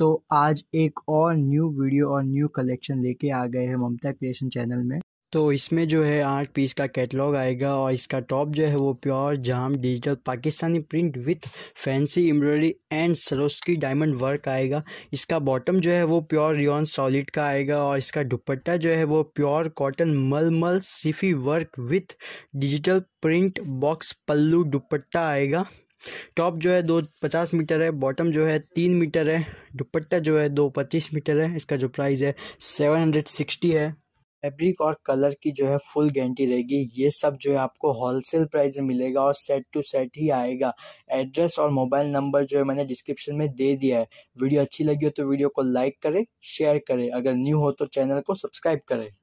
दोस्तों आज एक और न्यू वीडियो और न्यू कलेक्शन लेके आ गए हैं ममता क्रिएशन चैनल में तो इसमें जो है आठ पीस का कैटलॉग आएगा और इसका टॉप जो है वो प्योर जाम digital Pakistani print with fancy embroidery and Swarovski diamond work आएगा इसका बॉटम जो है वो प्योर रियॉन सॉलिड का आएगा और इसका दुपट्टा जो है वो प्योर कॉटन मलमल सिफी work with digital print box pallu dupatta आएगा टॉप जो है दो पचास मीटर है बॉटम जो है तीन मीटर है दुपट्टा जो है दो पच्चीस मीटर है इसका जो प्राइस है सेवन हंड्रेड सिक्सटी है फैब्रिक और कलर की जो है फुल गारंटी रहेगी ये सब जो है आपको होलसेल प्राइस में मिलेगा और सेट टू सेट ही आएगा एड्रेस और मोबाइल नंबर जो है मैंने डिस्क्रिप्शन में दे दिया है वीडियो अच्छी लगी हो तो वीडियो को लाइक करें शेयर करें अगर न्यू हो तो चैनल को सब्सक्राइब करें